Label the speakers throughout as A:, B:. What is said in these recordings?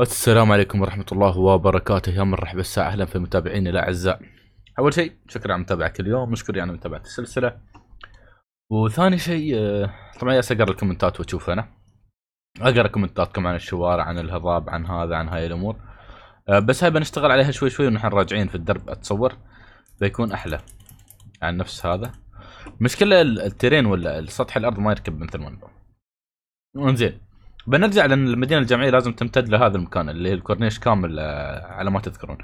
A: السلام عليكم ورحمة الله وبركاته يا مرحبا الساعة أهلا في متابعينا الأعزاء أول شيء شكرا على متابعتك اليوم مشكور يعني متابعة السلسلة وثاني شيء آه، طبعا يا أقرأ الكومنتات وأشوف أنا أقرأ كومنتاتكم عن الشوارع عن الهضاب عن هذا عن هاي الأمور آه، بس هاي بنشتغل عليها شوي شوي ونحن راجعين في الدرب أتصور بيكون أحلى عن نفس هذا مشكلة الترين ولا سطح الأرض ما يركب مثل ما انزين بنرجع لان المدينه الجامعيه لازم تمتد لهذا المكان اللي هي الكورنيش كامل آه، على ما تذكرون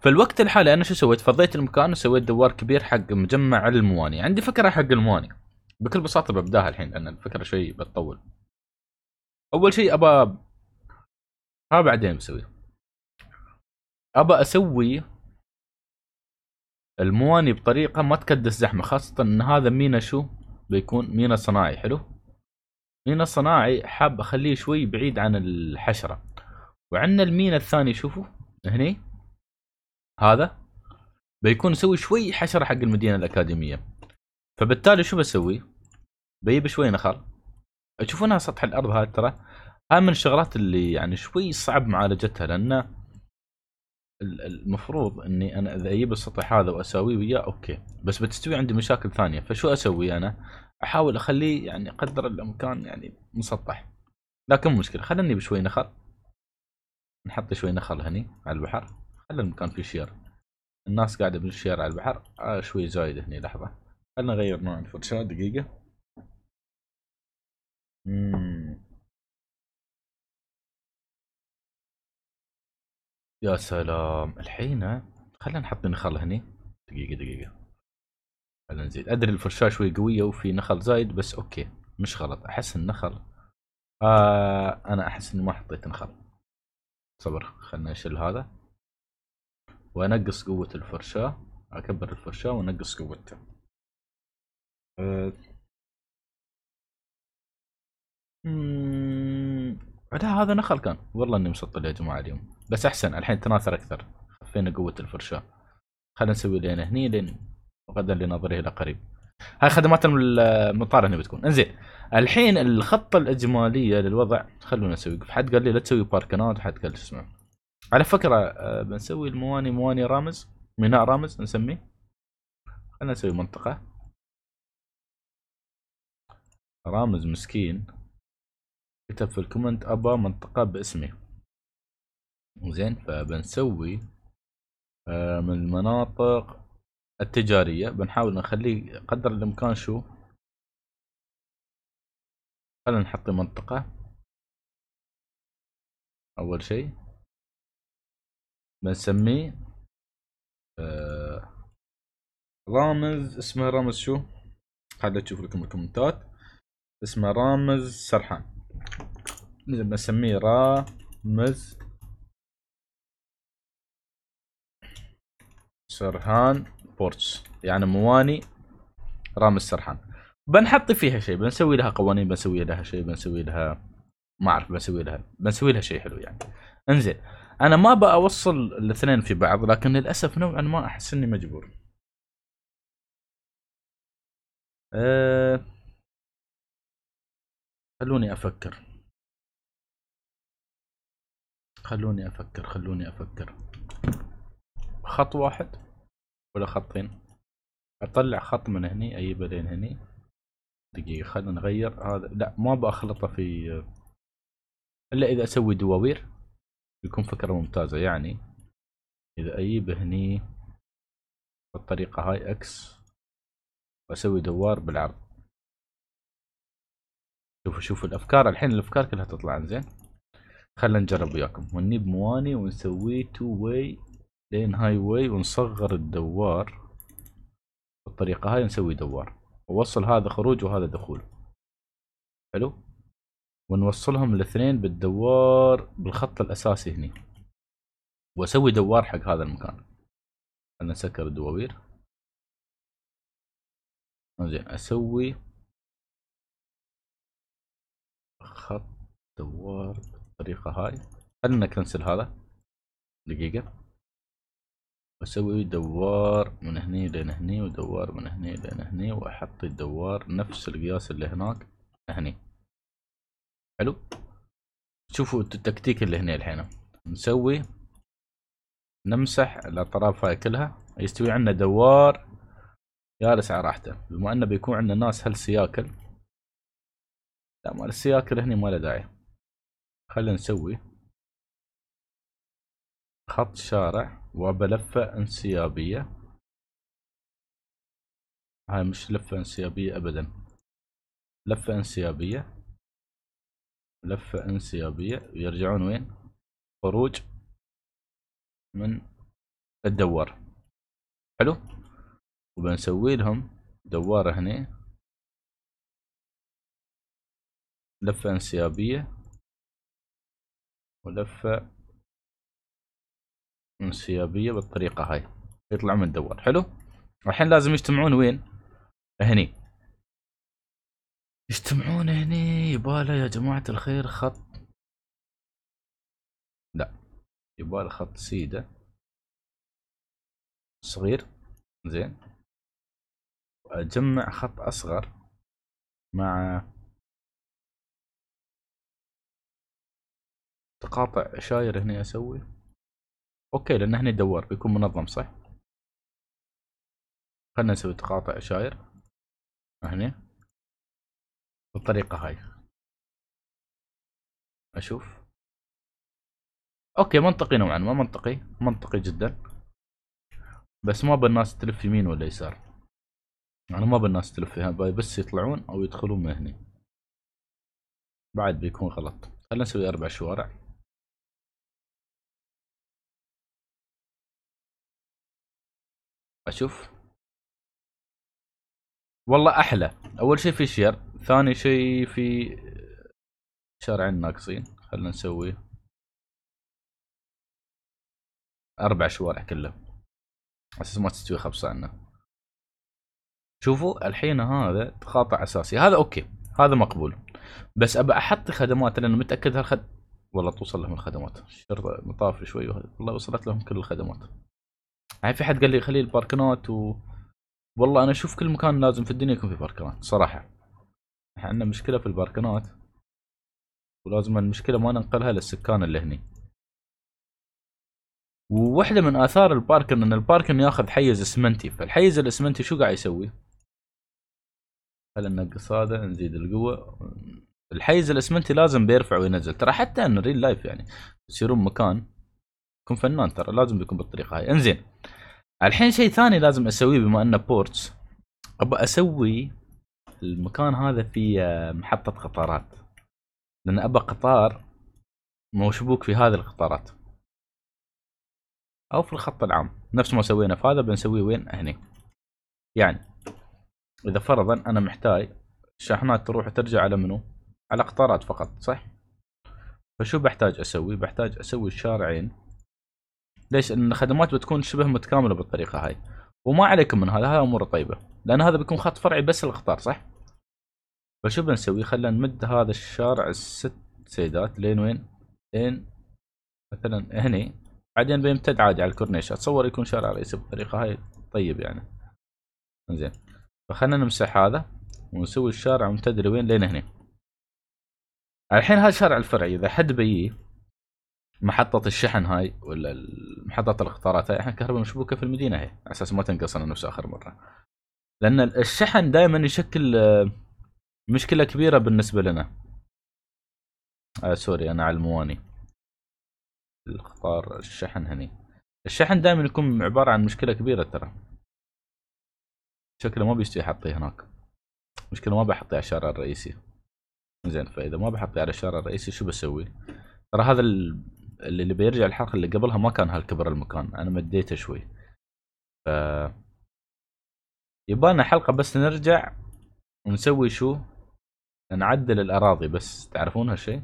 A: فالوقت الحالي انا شو سويت فضيت المكان وسويت دوار كبير حق مجمع المواني عندي فكره حق المواني بكل بساطه
B: ببداها الحين لان الفكره شوي بتطول اول شيء ابى ها بعدين بسويه. ابى اسوي
A: المواني بطريقه ما تكدس زحمه خاصه ان هذا مينا شو بيكون مينا صناعي حلو مينا صناعي حاب اخليه شوي بعيد عن الحشره وعندنا المينا الثاني شوفوا هني هذا بيكون نسوي شوي حشره حق المدينه الاكاديميه فبالتالي شو بسوي بجيب شوي نخل تشوفونها سطح الارض هاي ترى هاي من الشغلات اللي يعني شوي صعب معالجتها لان المفروض اني انا اذا اجيب السطح هذا واساويه وياه اوكي بس بتستوي عندي مشاكل ثانيه فشو اسوي انا احاول اخليه يعني قدر الامكان يعني مسطح لكن مشكله خلني بشوي نخل نحط شوي نخل هني على البحر خلي المكان فيه شير الناس قاعده
B: بالشير على البحر آه شوي زايد هني لحظه خلنا نغير نوع الفرشاه دقيقه مم. يا سلام الحين خلينا نحط نخل
A: هني دقيقه دقيقه خلينا نزيد ادري الفرشاة شوي قوية وفي نخل زايد بس اوكي مش غلط احس النخل آه انا احس اني ما حطيت نخل
B: صبر خلنا نشيل هذا وانقص قوة الفرشاة اكبر الفرشاة وانقص قوتها آه. لا هذا نخل كان والله
A: اني مسطل يا جماعة اليوم بس احسن الحين تناثر اكثر خفينا قوة الفرشاة خلينا نسوي لين هني لين غدا لنظره الى قريب هاي خدمات هنا بتكون انزين الحين الخطه الاجماليه للوضع خلونا نسوي حد قال لي لا تسوي باركنات حد قال شو اسمه على فكره آه، بنسوي المواني مواني رامز ميناء رامز
B: نسميه خلينا نسوي منطقه رامز مسكين كتب في الكومنت ابا منطقه باسمي
A: زين فبنسوي آه، من المناطق
B: التجارية بنحاول نخليه قدر الإمكان شو خلينا نحط منطقة أول شيء بنسميه آه، رامز اسمه رامز شو خليني أشوف لكم الكومنتات اسمه رامز سرحان بنسميه رامز سرحان بورتس يعني مواني رام السرحان بنحط فيها
A: شيء بنسوي لها قوانين بنسوي لها شيء بنسوي لها ما اعرف بنسوي لها بنسوي لها شيء حلو يعني انزين انا ما بأوصل الاثنين في بعض لكن للاسف نوعا ما احس اني
B: مجبور أه... خلوني افكر خلوني افكر خلوني افكر خط واحد
A: ولا خطين اطلع خط من هني اجيبه لين هني دقيقة خلنا نغير هذا لا ما بأخلطه في إلا إذا أسوي دواوير
B: بيكون فكرة ممتازة يعني إذا أجيب هني بالطريقة هاي إكس وأسوي دوار بالعرض شوفوا شوفوا الأفكار الحين الأفكار كلها تطلع زين خلنا نجرب
A: وياكم ونجيب مواني ونسوي تو واي لين هاي واي ونصغر الدوار بالطريقة هاي نسوي دوار ووصل هذا خروج وهذا دخول حلو ونوصلهم الاثنين بالدوار بالخط
B: الأساسي هني وأسوي دوار حق هذا المكان خلنا نسكر الدواوير زين أسوي خط دوار بالطريقة هاي خلنا نكنسل هذا دقيقة وأسوي دوار
A: من هني لين هني ودوار من هني لين هني وأحط الدوار نفس القياس اللي هناك هني حلو شوفوا التكتيك اللي هنا الحين نسوي نمسح الأطراف هاي كلها يستوي عندنا دوار جالس على راحته بما انه بيكون عندنا ناس هالسياكل
B: لا مال السياكل هني ما له داعي خلينا نسوي خط شارع وبلفة انسيابية هاي مش لفة انسيابية أبدا لفة انسيابية لفة انسيابية ويرجعون وين خروج من الدوار حلو وبنسوي لهم دوارة هنا لفة انسيابية ولفة انسيابيه بالطريقه هاي يطلعوا من الدوار حلو الحين لازم يجتمعون وين هني يجتمعون هني يباله يا جماعه الخير خط لا يباله خط سيده صغير زين واجمع خط اصغر مع تقاطع شاير هنا اسوي اوكي لان هنا يدور بيكون منظم صح خلنا نسوي تقاطع شاير هنا بالطريقة هاي اشوف اوكي منطقي نوعا ما منطقي منطقي جدا بس ما
A: بالناس تلف يمين ولا يسار انا يعني ما بالناس تلف باي بس يطلعون او يدخلون من
B: هني بعد بيكون غلط خلنا نسوي اربع شوارع اشوف والله احلى اول شيء في شير ثاني شيء في شارعين ناقصين خلنا نسوي اربع شوارع كلهم اساس ما تستوي خبصه عنا شوفوا الحين هذا تقاطع اساسي هذا اوكي
A: هذا مقبول بس ابى احط خدمات لانه متاكد هالخد والله توصل لهم الخدمات الشرطه مطافي شوي والله وصلت لهم كل الخدمات يعني في حد قال لي خلي الباركنات و والله انا اشوف كل مكان لازم في الدنيا يكون في باركنات صراحه احنا عندنا مشكله في الباركنات ولازم المشكله ما ننقلها للسكان اللي هني وواحدة من آثار الباركن إن الباركن ياخذ حيز اسمنتي، فالحيز الاسمنتي شو قاعد يسوي؟ خلينا ننقص هذا نزيد القوة، الحيز الاسمنتي لازم بيرفع وينزل، ترى حتى انه ريل لايف يعني يصيرون مكان تكون فنان ترى لازم تكون بالطريقه هاي انزين الحين شيء ثاني لازم اسويه بما انه بورتس ابى اسوي المكان هذا في آه، محطه قطارات لان ابى قطار مشبوك في هذه القطارات او في الخط العام نفس ما سوينا في هذا بنسويه وين هني يعني اذا فرضا انا محتاج شاحنات تروح وترجع على منو على قطارات فقط صح فشو بحتاج اسوي بحتاج اسوي الشارعين ليش؟ لان الخدمات بتكون شبه متكامله بالطريقه هاي وما عليكم من هذا هذا امور طيبه لان هذا بيكون خط فرعي بس للقطار صح؟ فشو بنسوي؟ خلينا نمد هذا الشارع الست سيدات لين وين؟ لين مثلا هني بعدين بيمتد عادي على الكورنيش اتصور يكون شارع رئيسي بالطريقه هاي طيب يعني زين فخلنا نمسح هذا ونسوي الشارع ممتد لوين لين هنا الحين هذا الشارع الفرعي اذا حد بيجي محطة الشحن هاي ولا محطة الاختارات هاي احنا كهرباء مشبوكة في المدينة هي على اساس ما تنقصنا نفس اخر مرة. لان الشحن دائما يشكل آه، مشكلة كبيرة بالنسبة لنا. آه سوري انا على المواني الاختار الشحن هني. الشحن دائما يكون عبارة عن مشكلة كبيرة ترى. شكله ما بيستوي حطيه هناك. مشكلة ما بحطيه على الشارع الرئيسي. زين فاذا ما بحطيه على الشارع الرئيسي شو بسوي؟ ترى هذا اللي بيرجع الحلقه اللي قبلها ما كان هالكبر المكان انا مديته شوي ف يبانا حلقه بس نرجع ونسوي شو
B: نعدل الاراضي بس تعرفون هالشيء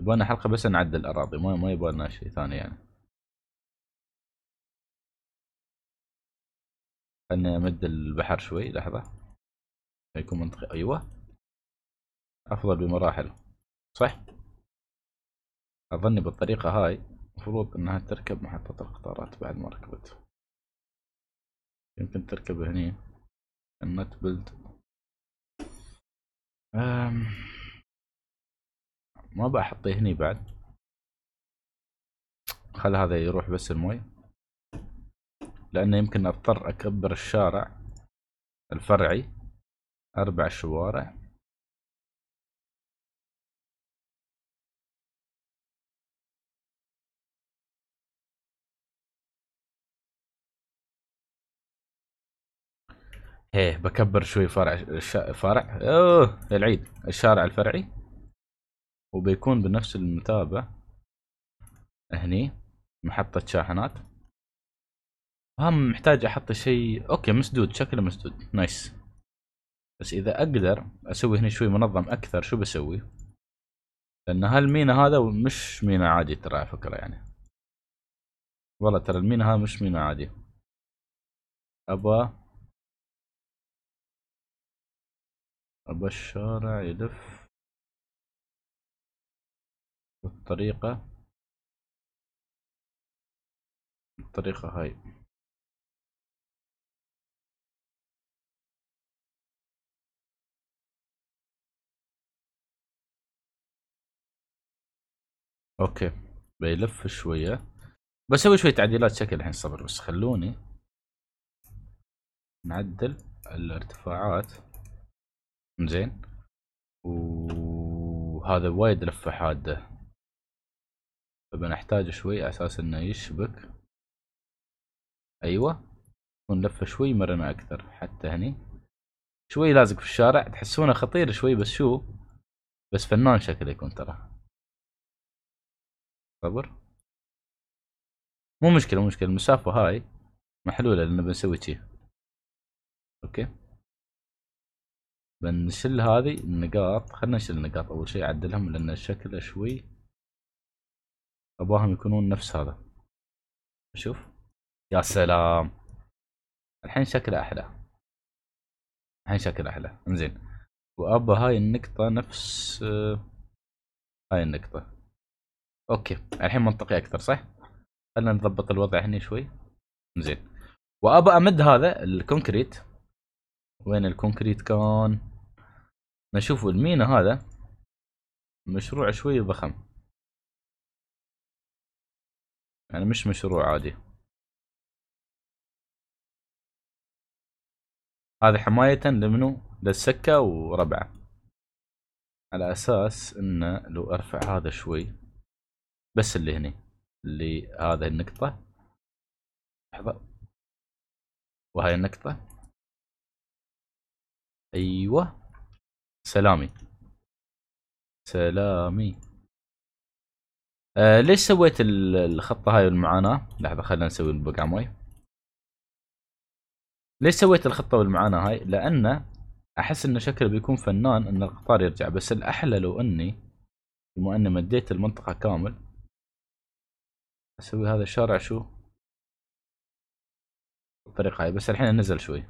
B: يبانا حلقه بس نعدل الاراضي ما ما يبانا شيء ثاني يعني خلني امد البحر شوي لحظه يكون منطقي ايوه افضل بمراحل صح أظني بالطريقة هاي المفروض إنها تركب محطة القطارات بعد ما ركبت يمكن تركب هني النت بلد أم ما بحطه هني بعد خل هذا يروح بس المي لأنه يمكن أضطر أكبر الشارع الفرعي أربع شوارع ايه بكبر شوي فرع الش... فرع
A: اوه العيد الشارع الفرعي وبيكون بنفس المثابة هني محطة شاحنات هم محتاج احط شيء اوكي مسدود شكله مسدود نايس بس اذا اقدر اسوي هنا شوي منظم اكثر شو بسوي لان هالمينا هذا مش مينا
B: عادي ترى على فكرة يعني والله ترى المينا هذا مش مينا عادي ابا أبو الشارع يلف بالطريقة الطريقة هاي اوكي بيلف شوية بسوي شوية تعديلات شكل الحين صبر بس خلوني نعدل الارتفاعات زين وهذا وايد لفة حادة فبنحتاج شوي على اساس انه يشبك ايوه
A: تكون لفة شوي مرنة اكثر حتى هني شوي لازق في الشارع تحسونه خطير
B: شوي بس شو بس فنان شكله يكون ترى صبر مو مشكلة مو مشكلة المسافة هاي محلولة لأن بنسوي شي اوكي بنشل هذه النقاط خلنا نشيل النقاط اول شيء اعدلهم لان شكله شوي اباهم يكونون نفس هذا شوف يا سلام الحين شكله احلى الحين شكله احلى انزين وابى هاي النقطة نفس آه، هاي النقطة اوكي
A: الحين منطقي اكثر صح؟ خلينا نضبط الوضع هنا شوي زين وابى امد هذا الكونكريت وين الكونكريت كان؟
B: نشوف المينا هذا مشروع شوي ضخم يعني مش مشروع عادي هذا حماية لمنو للسكة وربعه على اساس انه لو ارفع هذا شوي بس اللي هني اللي هذا النقطة لحظة وهاي النقطة ايوه سلامي سلامي آه
A: ليش سويت الخطه هاي والمعاناه لحظه خلينا نسوي البقعه ماي ليش سويت الخطه والمعاناه هاي لان احس انه شكله بيكون فنان
B: ان القطار يرجع بس الاحلى لو اني بما اني مديت المنطقه كامل اسوي هذا الشارع شو الطريقه هاي بس الحين نزل شوي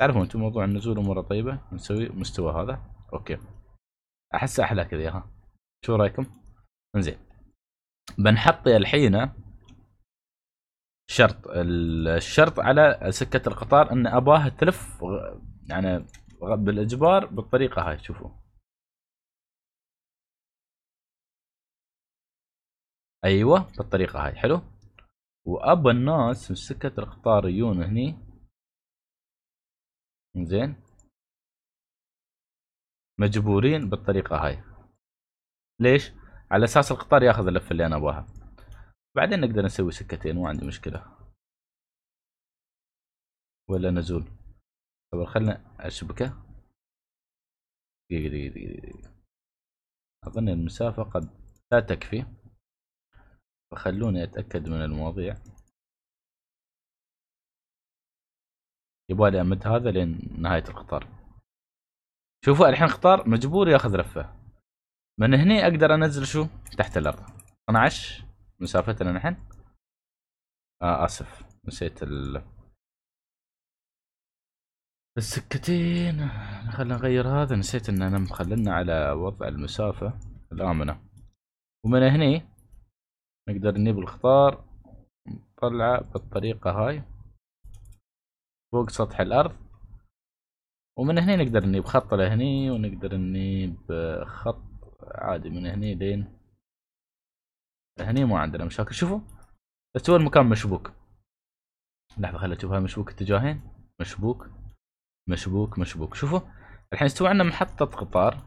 B: تعرفون انتم موضوع النزول اموره طيبه نسوي مستوى
A: هذا اوكي احس احلى كذا ها شو رايكم زين بنحط الحين شرط الشرط
B: على سكه القطار ان اباها تلف يعني بالاجبار بالطريقه هاي شوفوا ايوه بالطريقه هاي حلو وابى الناس من سكه القطار يجون هني زين مجبورين بالطريقه هاي ليش على اساس القطار ياخذ اللفه اللي انا ابغاها بعدين نقدر نسوي سكتين ما عندي مشكله ولا نزول طب خلنا الشبكه دقيقه دقيقه دقيقه اظن المسافه قد لا تكفي فخلوني اتاكد من المواضيع يبغالي امد هذا لين نهايه القطار شوفوا
A: الحين قطار مجبور ياخذ لفه من هني اقدر انزل شو تحت الارض
B: 12 مسافتنا نحن آه اسف نسيت ال السكتين خلينا نغير هذا
A: نسيت ان انا مخللنا على وضع المسافه الامنه ومن هني نقدر نجيب القطار طلعه بالطريقه هاي فوق سطح الارض ومن هنا نقدر اني بخط لهني ونقدر اني بخط عادي من هني لين هني ما عندنا مشاكل شوفوا بس هو المكان مشبوك لحظة خليني اشوف هاي مشبوك اتجاهين مشبوك مشبوك مشبوك شوفوا الحين استوى عندنا محطة قطار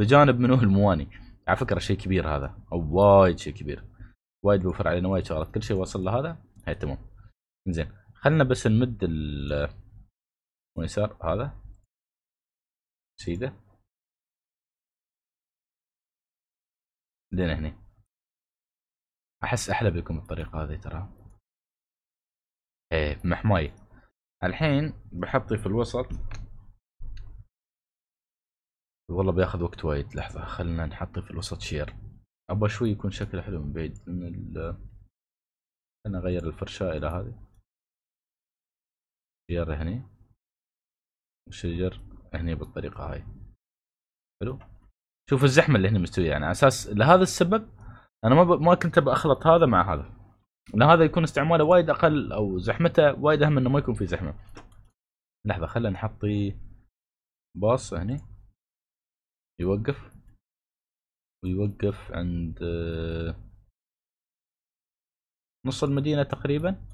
A: بجانب منه المواني على فكرة شيء كبير هذا او وايد شيء كبير وايد بوفر علينا وايد شغلات كل شيء وصل لهذا هاي تمام زين خلنا بس
B: نمد ال ويسار هذا سيده لين هني احس احلى بكم الطريقه هذه ترى ايه محماي الحين بحطي في الوسط
A: والله بياخذ وقت وايد لحظه خلنا نحطي في الوسط شير ابغى شوي يكون شكله حلو
B: من بعيد من ال انا اغير الفرشاه الى هذه شجر هني وشجر هني بالطريقه هاي حلو شوف الزحمه اللي هنا مستويه يعني على اساس لهذا السبب انا ما ب...
A: ما كنت بخلط هذا مع هذا لان هذا يكون استعماله وايد اقل او زحمته وايد اهم
B: انه ما يكون في زحمه لحظه خلينا نحطي باص هني يوقف ويوقف عند نص المدينه تقريبا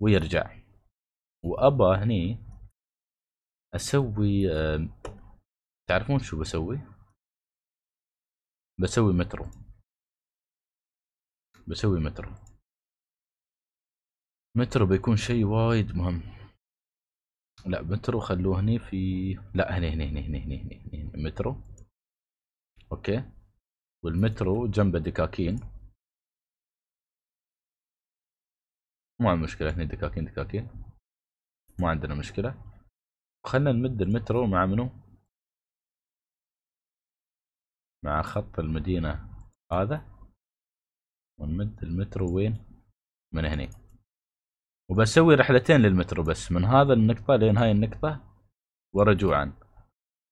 B: ويرجع وابى هني اسوي تعرفون شو بسوي بسوي مترو بسوي مترو مترو بيكون شيء وايد مهم لا مترو خلوه هني في لا هني هني هني هني هني, هني, هني, هني. مترو اوكي والمترو جنبه دكاكين مو مشكلة هني دكاكين دكاكين ما عندنا مشكلة خلنا نمد المترو مع منو مع خط المدينة هذا ونمد المترو وين من هني
A: وبسوي رحلتين للمترو بس من هذا النقطة لين هاي النقطة ورجوعا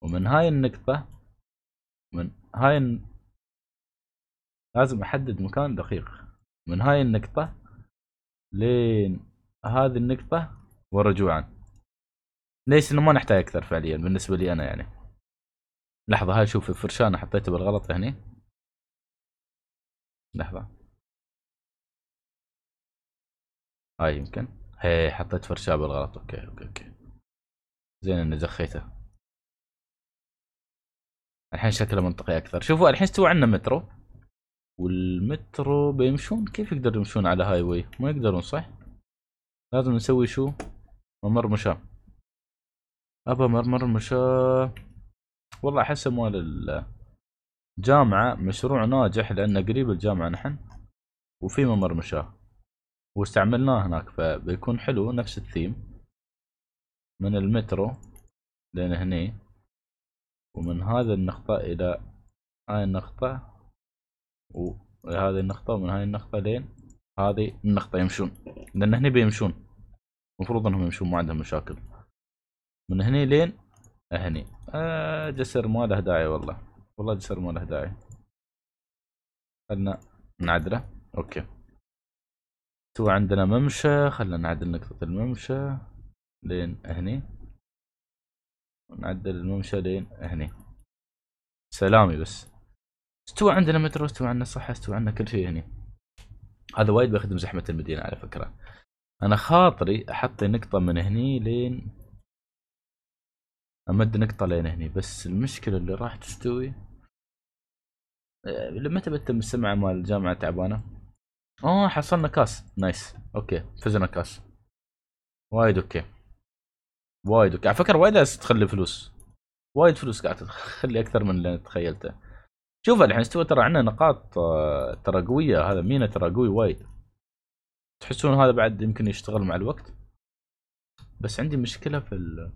B: ومن هاي النقطة من هاي الن... لازم احدد مكان دقيق من هاي النقطة لين
A: هذه النقطة ورجوعا ليش انه ما نحتاج اكثر فعليا بالنسبه لي انا
B: يعني لحظه هاي شوف الفرشاه انا حطيته بالغلط هني لحظه هاي يمكن هي حطيت فرشاه بالغلط اوكي اوكي اوكي زين اني زخيته
A: الحين شكله منطقي اكثر شوفوا الحين استوى عندنا مترو والمترو بيمشون كيف يقدروا يمشون على هاي واي ما يقدرون صح لازم نسوي شو ممر مشاة أبا مشاة والله أحسه مال الجامعة مشروع ناجح لأنه قريب الجامعة نحن وفي ممر مشاة واستعملناه هناك فبيكون
B: حلو نفس الثيم من المترو لين هني ومن هذا النقطة إلى هاي النقطة
A: وهذه النقطة ومن هاي النقطة لين هذه النقطة يمشون لأن هني بيمشون المفروض انهم يمشون ما عندهم مشاكل من هني لين هني آه جسر ما له داعي والله والله جسر ما له داعي خلنا نعدله اوكي تو عندنا ممشى خلنا نعدل نقطة الممشى لين هني نعدل الممشى لين هني سلامي بس استوى عندنا مترو استوى عندنا صحة استوى عندنا كل شيء هني هذا وايد بيخدم زحمة المدينة على فكرة انا خاطري احط نقطه من هني لين امد نقطه لين هني بس المشكله اللي راح تستوي آه، لما تبتم السمعه مال الجامعه تعبانه اه حصلنا كاس نايس اوكي فزنا كاس وايد اوكي وايد اوكي على فكره وايد تخلي فلوس وايد فلوس قاعد تخلي اكثر من اللي تخيلته شوف الحين استوى ترى عندنا نقاط آه، ترى قويه هذا مينا ترى قوي وايد تحسون هذا بعد يمكن يشتغل مع
B: الوقت بس عندي مشكله في ال...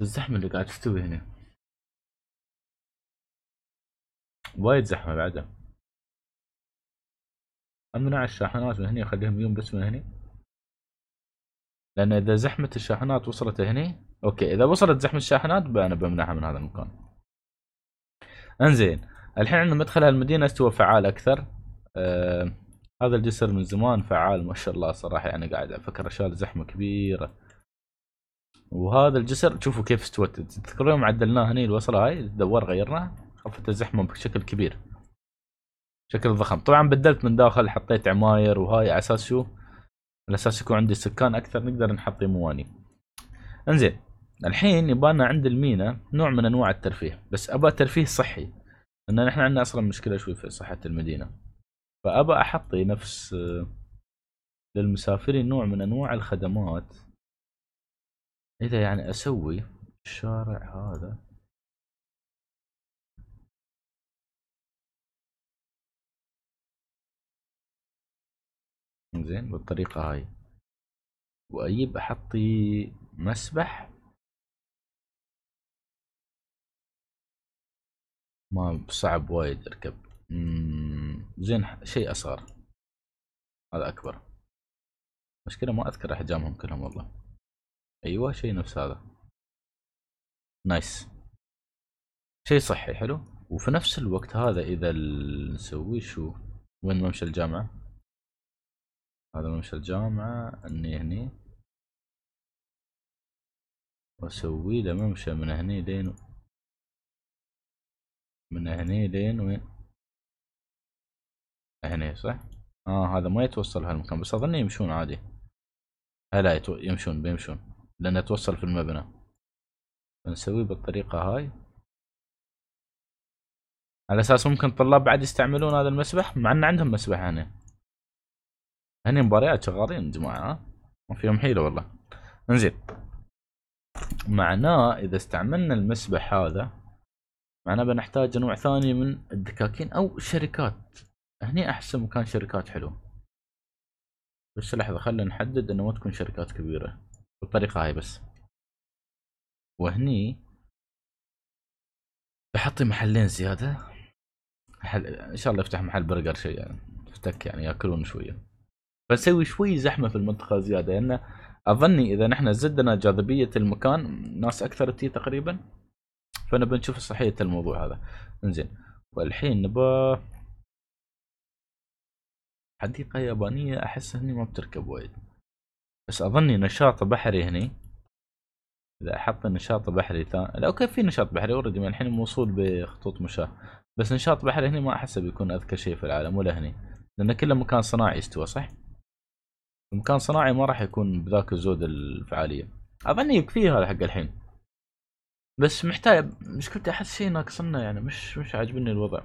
B: الزحمه اللي قاعد تستوي هنا وايد زحمه بعدها امنع الشاحنات من هنا اخليهم يوم بس من هنا
A: لان اذا زحمه الشاحنات وصلت هنا اوكي اذا وصلت زحمه الشاحنات انا بمنعها من هذا المكان انزين الحين عندنا مدخل المدينه استوى فعال اكثر أه هذا الجسر من زمان فعال ما شاء الله صراحه يعني قاعد افكر اشال زحمه كبيره وهذا الجسر شوفوا كيف استوت تذكروا يوم عدلناه هني الوصله هاي الدوار غيرناه خفت الزحمه بشكل كبير شكل ضخم طبعا بدلت من داخل حطيت عماير وهاي على اساس شو على اساس يكون عندي سكان اكثر نقدر نحط مواني انزين الحين يبانا عند المينا نوع من انواع الترفيه بس ابى ترفيه صحي لان احنا عندنا اصلا مشكله شوي في صحه المدينه فابى احطي نفس آه،
B: للمسافرين نوع من انواع الخدمات اذا يعني اسوي الشارع هذا زين بالطريقه هاي واجيب احطي مسبح ما صعب وايد اركب زين شيء اصغر هذا اكبر مشكلة ما اذكر احجامهم كلهم والله ايوه شيء نفس هذا نايس شيء صحي حلو وفي نفس الوقت هذا اذا نسوي شو وين ممشى الجامعة هذا ممشى الجامعة اني هني واسوي له ممشى من هني لين من هني لين وين هنا صح؟ اه هذا ما يتوصل هالمكان بس اظن يمشون عادي لا يتو... يمشون بيمشون لانه يتوصل في المبنى بنسويه بالطريقة هاي على اساس ممكن الطلاب
A: بعد يستعملون هذا المسبح مع ان عندهم مسبح هنا هني مباريات شغالين جماعة ما فيهم حيلة والله انزين معناه اذا استعملنا المسبح هذا معناه بنحتاج نوع ثاني من الدكاكين او شركات هني احسن مكان شركات حلو بس لحظة
B: خلينا نحدد انه ما تكون شركات كبيرة بالطريقة هاي بس وهني بحطي محلين زيادة محل...
A: ان شاء الله افتح محل برجر شيء يعني افتك يعني ياكلون شوية فنسوي شوي زحمة في المنطقة زيادة لان اظني اذا نحن زدنا جاذبية المكان ناس اكثر تي تقريبا فنبى نشوف صحية الموضوع هذا انزين والحين نبا
B: حديقة يابانية أحس هني ما بتركب وايد بس أظني نشاط بحري هني إذا أحط نشاط
A: بحري ثان لا أوكي في نشاط بحري اوريدي من الحين موصول بخطوط مشاة بس نشاط بحري هني ما أحسه بيكون أذكى شيء في العالم ولا هني لأن كله مكان صناعي استوى صح؟ مكان صناعي ما راح يكون بذاك الزود الفعالية أظني يكفيه هذا حق الحين
B: بس محتاج مشكلتي أحس شيء ناقصنا يعني مش مش عاجبني الوضع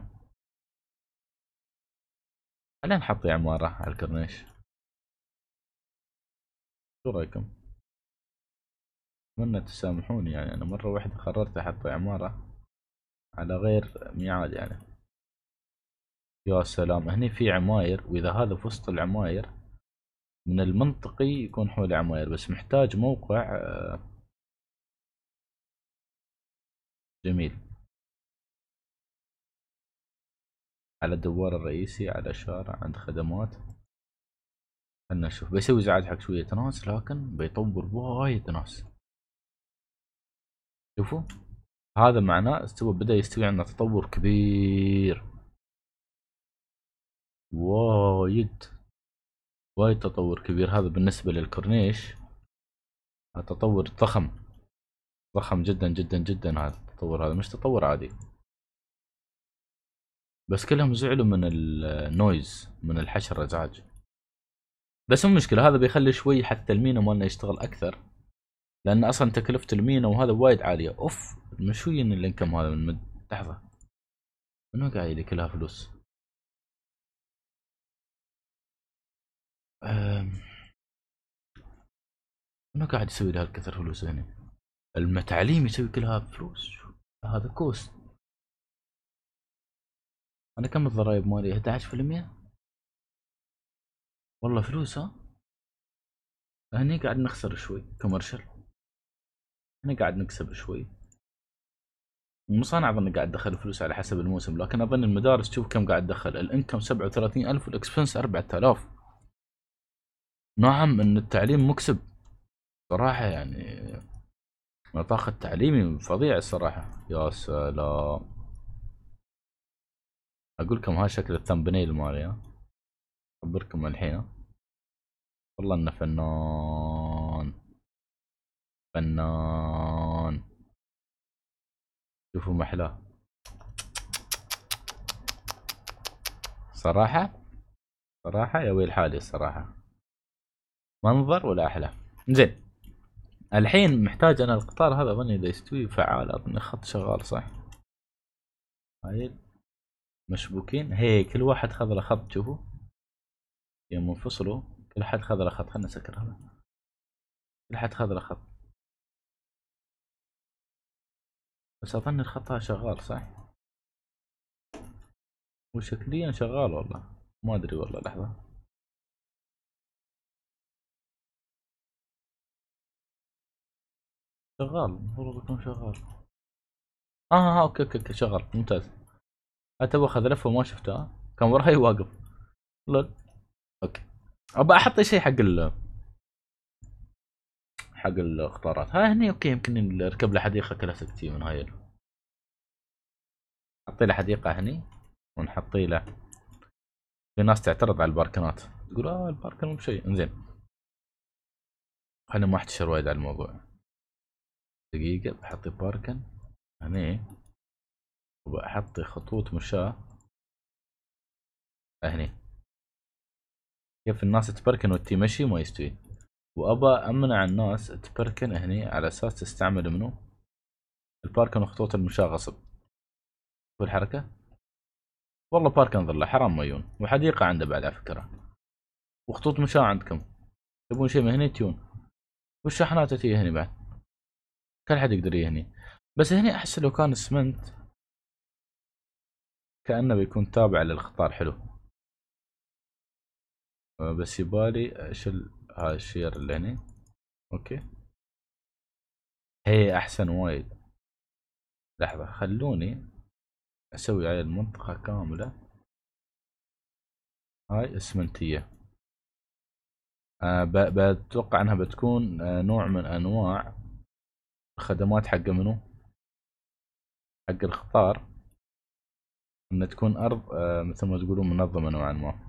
B: خلينا نحط عمارة على الكورنيش شو رايكم؟ اتمنى تسامحوني يعني انا مرة واحدة قررت احط عمارة على غير ميعاد يعني
A: يا سلام هني في عماير واذا هذا في وسط العماير من
B: المنطقي يكون حول عماير بس محتاج موقع آه، جميل على الدوار الرئيسي على الشارع عند خدمات خلنا نشوف بيسوي
A: زعاد حق شوية ناس لكن بيطور وايد ناس شوفوا هذا معناه استوى بدأ يستوي عندنا تطور كبير
B: وايد وايد تطور كبير هذا بالنسبة للكورنيش تطور ضخم ضخم جدا جدا جدا هذا التطور هذا مش تطور عادي بس
A: كلهم زعلوا من النويز من الحشر ازعاج بس مو مشكله هذا بيخلي شوي حتى المينا مالنا يشتغل اكثر لان اصلا تكلفه المينا وهذا وايد عاليه
B: اوف مشوين الانكم هذا من مد لحظه منو قاعد لي كلها فلوس منو قاعد يسوي لها الكثر فلوس هنا المتعليم يسوي كلها فلوس هذا كوست انا كم الضرايب مالي 11% والله فلوس ها هني قاعد نخسر شوي كوميرشال هني قاعد نكسب شوي
A: المصانع اظن قاعد تدخل فلوس على حسب الموسم لكن اظن المدارس شوف كم قاعد تدخل الانكم 37000 والاكسبنس 4000 نعم ان التعليم مكسب صراحه يعني نطاق التعليمي فظيع الصراحه يا سلام اقول لكم ها شكل الثمبنيل مالي اخبركم الحين والله
B: انه فنان فنان شوفوا محلاه صراحة صراحة يا ويل حالي الصراحة
A: منظر ولا أحلى زين الحين محتاج أنا القطار هذا اظن إذا يستوي فعال أظن خط شغال صح هاي مشبوكين
B: هي كل واحد خذ له خط شوفوا يوم انفصلوا كل حد خذ له خط خلنا نسكر هذا كل حد خذ له خط بس اظن الخط هذا شغال صح وشكليا شغال والله ما ادري والله لحظه شغال المفروض يكون شغال اه, آه، اوكي اوكي اوكي شغال ممتاز حتى اخذ لفه ما
A: شفته كان وراي واقف لول اوكي ابى احط شيء حق ال حق الاختارات ها هني اوكي يمكن اركب له حديقه كلاسيكتي من هاي حطي له حديقه هني ونحطي
B: له في ناس تعترض على الباركنات تقول اه الباركن مو بشيء انزين خلينا ما احتشر وايد على الموضوع دقيقة بحط باركن هني وبحط خطوط مشاة هني كيف الناس تبركن وتي مشي ما
A: يستوي وابى امنع الناس تبركن هني على اساس تستعمل منو
B: الباركن وخطوط
A: المشاة غصب والحركة والله باركن ظله حرام ميون وحديقة عنده بعد على فكرة وخطوط مشاة عندكم تبون شيء من تيون والشحنات تي هني بعد كل حد يقدر يهني
B: بس هني احس لو كان اسمنت كأنه بيكون تابع للخطار حلو آه، بس يبالي اشيل هاي الشير اللي هني اوكي هي احسن وايد لحظة خلوني اسوي هاي المنطقة كاملة هاي اسمنتية أه بتوقع انها بتكون آه، نوع من انواع الخدمات حق منو
A: حق الخطار ان تكون ارض آه، مثل ما تقولون منظمه نوعا ما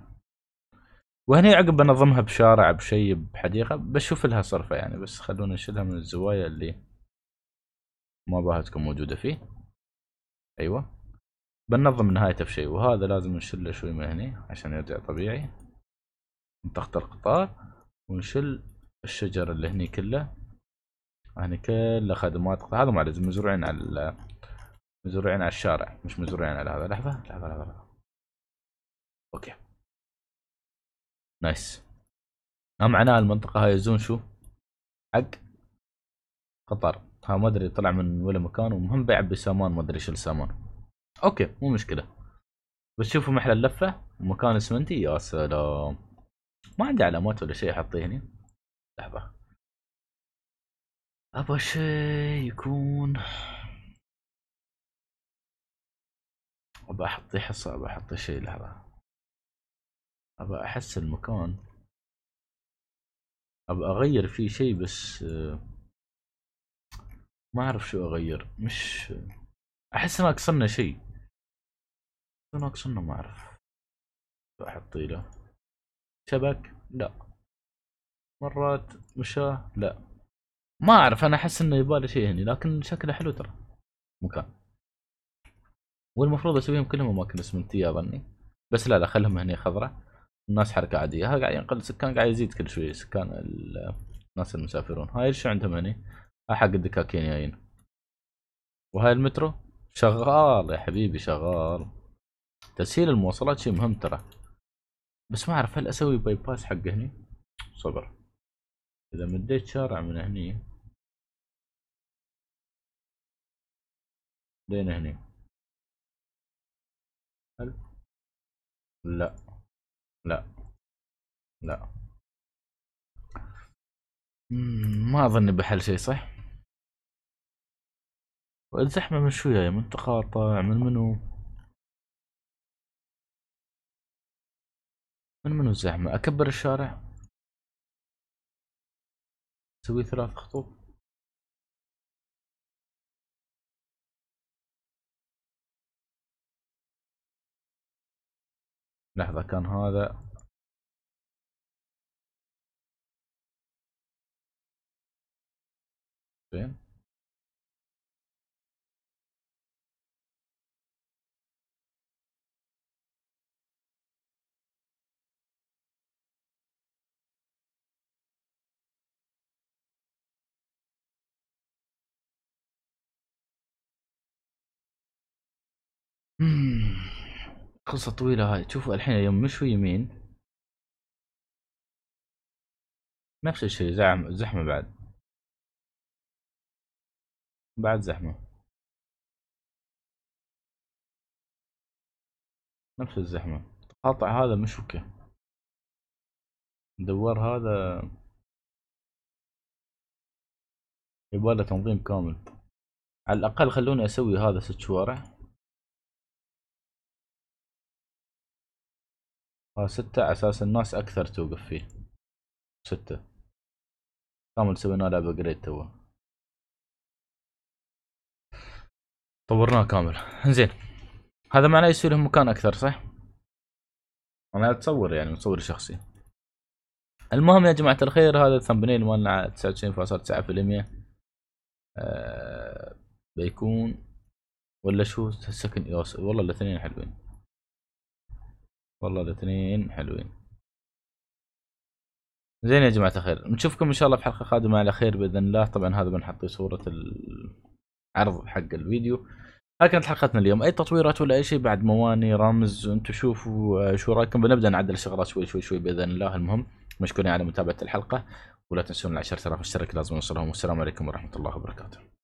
A: وهنا عقب بنظمها بشارع بشيء بحديقه بشوف لها صرفه يعني بس خلونا نشيلها من الزوايا اللي ما باها تكون موجوده فيه ايوه بنظم نهايته بشيء وهذا لازم نشله شوي من هنا عشان يرجع طبيعي منطقه القطار ونشل الشجر اللي هني كله هني كله خدمات هذا لازم
B: مزروعين على مزروعين على الشارع مش مزروعين على هذا لحظة لحظة لحظة, لحظة. اوكي نايس ما معناها المنطقة هاي الزون شو حق قطر ها ما ادري طلع من
A: ولا مكان ومهم بيعبي سامان ما ادري شو السامان اوكي مو مشكلة بس شوفوا محل اللفة ومكان اسمنتي يا سلام ما عندي علامات ولا شيء احطيه هنا
B: لحظة ابغى شيء يكون ابى احط حصه ابى احط شيء لحظه ابى احس المكان ابى اغير فيه شيء بس آه، ما اعرف شو اغير مش احس ناقصنا شيء شو ناقصنا ما اعرف احط له شبك لا مرات مشاه
A: لا ما اعرف انا احس انه يبالي شيء هني لكن شكله حلو ترى مكان والمفروض اسويهم كلهم اماكن اسمنتيه اظني بس لا لا خلهم هنا خضراء الناس حركه عاديه هذا قاعد ينقل السكان قاعد يزيد كل شويه سكان الناس المسافرون هاي ايش عندهم هني حق الدكاكين جايين وهاي المترو شغال يا حبيبي شغال تسهيل
B: المواصلات شيء مهم ترى بس ما اعرف هل اسوي باي باس حق هني صبر اذا مديت شارع من هني لين هني حلو لا لا لا ما اظن بحل شيء صح الزحمه من شو جايه من تقاطع من منو من منو الزحمه اكبر الشارع اسوي ثلاث خطوط لحظة كان هذا زين Hmm. قصة طويلة هاي شوفوا الحين يوم مشوا يمين نفس الشيء زعم زحمة بعد بعد زحمة نفس الزحمة قطع هذا مشوكة دوار هذا يبغى تنظيم كامل على الأقل خلوني أسوي هذا ست شوارع آه، ستة أساس الناس أكثر توقف فيه ستة كامل سوينا له أبجريد تو طورناه كامل زين هذا معناه يصير لهم مكان أكثر صح؟
A: أنا أتصور يعني متصور شخصي المهم يا جماعة الخير هذا الثمبنيل مالنا تسعة وتسعين تسعة في المية آه،
B: بيكون ولا شو السكن يوصل والله الاثنين حلوين والله الاثنين حلوين زين يا جماعه
A: الخير نشوفكم ان شاء الله في حلقه قادمه على خير باذن الله طبعا هذا بنحط صوره العرض حق الفيديو هاي كانت حلقتنا اليوم اي تطويرات ولا اي شيء بعد مواني رمز انتم شوفوا آه، شو رايكم بنبدا نعدل الشغلات شوي شوي شوي باذن الله المهم مشكورين على متابعه الحلقه ولا تنسون ال 10000 اشترك لازم نوصلهم والسلام عليكم ورحمه الله وبركاته